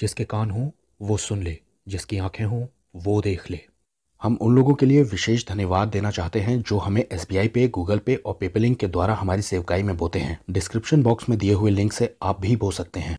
जिसके कान हों वो सुन ले जिसकी आंखें हों वो देख ले हम उन लोगों के लिए विशेष धन्यवाद देना चाहते हैं जो हमें एस पे गूगल पे और पेपलिंक के द्वारा हमारी सेवकाई में बोते हैं डिस्क्रिप्शन बॉक्स में दिए हुए लिंक से आप भी बो सकते हैं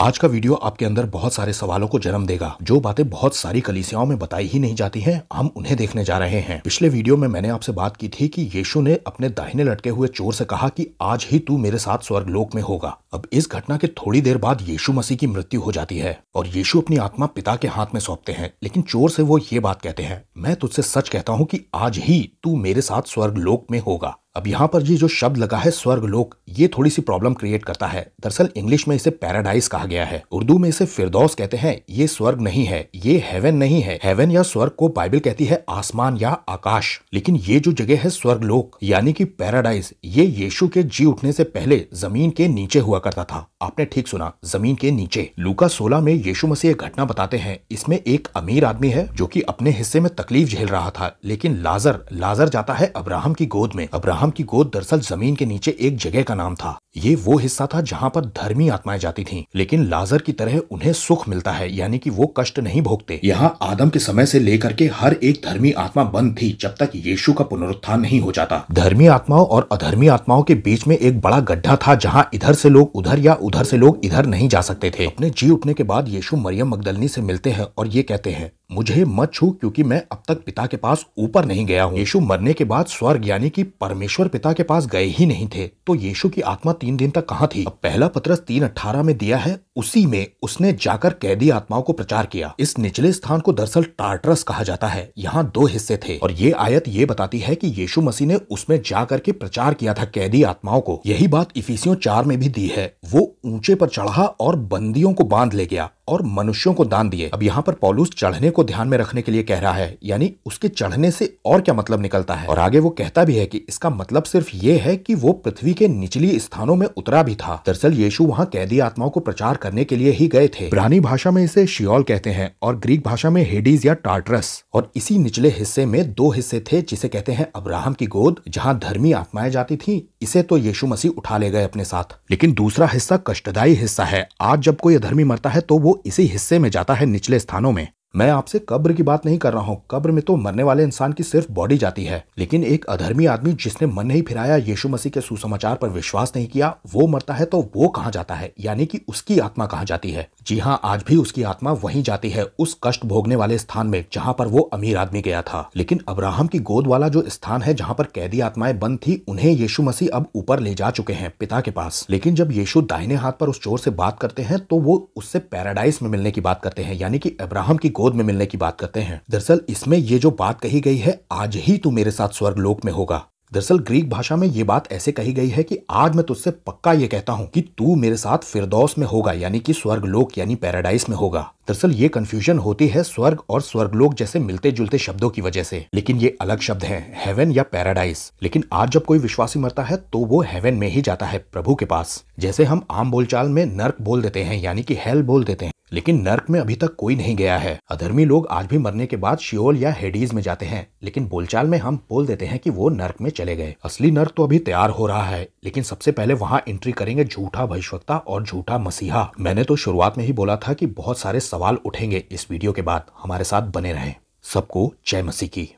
आज का वीडियो आपके अंदर बहुत सारे सवालों को जन्म देगा जो बातें बहुत सारी कलिसियाओं में बताई ही नहीं जाती हैं हम उन्हें देखने जा रहे हैं पिछले वीडियो में मैंने आपसे बात की थी कि यीशु ने अपने दाहिने लटके हुए चोर से कहा कि आज ही तू मेरे साथ स्वर्ग लोक में होगा अब इस घटना के थोड़ी देर बाद यीशु मसीह की मृत्यु हो जाती है और यीशु अपनी आत्मा पिता के हाथ में सौंपते हैं लेकिन चोर से वो ये बात कहते हैं मैं तुझसे सच कहता हूँ की आज ही तू मेरे साथ स्वर्ग लोक में होगा अब यहाँ पर जी जो शब्द लगा है स्वर्ग लोक ये थोड़ी सी प्रॉब्लम क्रिएट करता है दरअसल इंग्लिश में इसे पैराडाइज कहा गया है उर्दू में इसे फिरदौस कहते हैं ये स्वर्ग नहीं है ये हेवन नहीं है हेवन या स्वर्ग को बाइबल कहती है आसमान या आकाश लेकिन ये जो जगह है स्वर्ग लोक यानी की पैराडाइज ये येशु के जी उठने से पहले जमीन के नीचे हुआ करता था आपने ठीक सुना जमीन के नीचे लूका सोलह में येशु मसीह एक घटना बताते हैं इसमें एक अमीर आदमी है जो की अपने हिस्से में तकलीफ झेल रहा था लेकिन लाजर लाजर जाता है अब्राहम की गोद में अब्राहम अब्राहम की गोद दरअसल जमीन के नीचे एक जगह का नाम था ये वो हिस्सा था जहां पर धर्मी आत्माएं जाती थीं, लेकिन लाजर की तरह उन्हें सुख मिलता है यानी कि वो कष्ट नहीं भोगते यहाँ आदम के समय से लेकर के हर एक धर्मी आत्मा बंद थी जब तक यीशु का पुनरुत्थान नहीं हो जाता धर्मी आत्माओं और अधर्मी आत्माओं के बीच में एक बड़ा गड्ढा था जहाँ इधर से लोग उधर या उधर से लोग इधर नहीं जा सकते थे अपने जी उठने के बाद यीशु मरियम मगदलनी से मिलते हैं और ये कहते हैं मुझे मत छू क्योंकि मैं अब तक पिता के पास ऊपर नहीं गया हूँ यीशु मरने के बाद स्वर्ग यानी कि परमेश्वर पिता के पास गए ही नहीं थे तो यीशु की आत्मा तीन दिन तक कहाँ थी अब पहला पत्रस तीन अठारह में दिया है उसी में उसने जाकर कैदी आत्माओं को प्रचार किया इस निचले स्थान को दरअसल टार्टरस कहा जाता है यहाँ दो हिस्से थे और ये आयत ये बताती है कि यीशु मसीह ने उसमें जा करके प्रचार किया था कैदी आत्माओं को यही बात इफिसियों चार में भी दी है वो ऊंचे पर चढ़ा और बंदियों को बांध ले गया और मनुष्यों को दान दिए अब यहाँ पर पॉलूस चढ़ने को ध्यान में रखने के लिए कह रहा है यानी उसके चढ़ने से और क्या मतलब निकलता है और आगे वो कहता भी है कि इसका मतलब सिर्फ ये है कि वो पृथ्वी के निचली स्थानों में उतरा भी था दरअसल यीशु वहाँ कैदी आत्माओं को प्रचार करने के लिए ही गए थे ब्रानी भाषा में इसे शियोल कहते हैं और ग्रीक भाषा में हेडीज या टार्टरस और इसी निचले हिस्से में दो हिस्से थे जिसे कहते हैं अब्राहम की गोद जहाँ धर्मी आत्माएं जाती थी इसे तो यीशु मसीह उठा ले गए अपने साथ लेकिन दूसरा हिस्सा कष्टदायी हिस्सा है आज जब कोई अधर्मी मरता है तो वो इसी हिस्से में जाता है निचले स्थानों में मैं आपसे कब्र की बात नहीं कर रहा हूँ कब्र में तो मरने वाले इंसान की सिर्फ बॉडी जाती है लेकिन एक अधर्मी आदमी जिसने मन नहीं फिराया यीशु मसीह के सुसमाचार पर विश्वास नहीं किया वो मरता है तो वो कहाँ जाता है यानी कि उसकी आत्मा कहाँ जाती है जी हाँ आज भी उसकी आत्मा वहीं जाती है उस कष्ट भोगने वाले स्थान में जहाँ पर वो अमीर आदमी गया था लेकिन अब्राहम की गोद वाला जो स्थान है जहाँ पर कैदी आत्माएं बंद थी उन्हें यीशु मसीह अब ऊपर ले जा चुके हैं पिता के पास लेकिन जब यीशु दाहिने हाथ पर उस चोर से बात करते हैं तो वो उससे पैराडाइज में मिलने की बात करते हैं यानी कि अब्राहम की गोद में मिलने की बात करते हैं दरअसल इसमें ये जो बात कही गई है आज ही तू मेरे साथ स्वर्ग लोक में होगा दरअसल ग्रीक भाषा में ये बात ऐसे कही गई है कि आज मैं तुझसे पक्का ये कहता हूँ कि तू मेरे साथ फिरदौस में होगा यानी कि स्वर्गलोक यानी पैराडाइस में होगा दरअसल ये कंफ्यूजन होती है स्वर्ग और स्वर्गलोक जैसे मिलते जुलते शब्दों की वजह से लेकिन ये अलग शब्द है हेवन या पैराडाइस लेकिन आज जब कोई विश्वासी मरता है तो वो हेवन में ही जाता है प्रभु के पास जैसे हम आम बोलचाल में नर्क बोल देते हैं यानी कि हेल बोल देते हैं लेकिन नर्क में अभी तक कोई नहीं गया है अधर्मी लोग आज भी मरने के बाद शियोल या हेडीज में जाते हैं लेकिन बोलचाल में हम बोल देते हैं कि वो नर्क में चले गए असली नर्क तो अभी तैयार हो रहा है लेकिन सबसे पहले वहाँ एंट्री करेंगे झूठा भविष्यता और झूठा मसीहा मैंने तो शुरुआत में ही बोला था की बहुत सारे सवाल उठेंगे इस वीडियो के बाद हमारे साथ बने रहे सबको जय मसीह की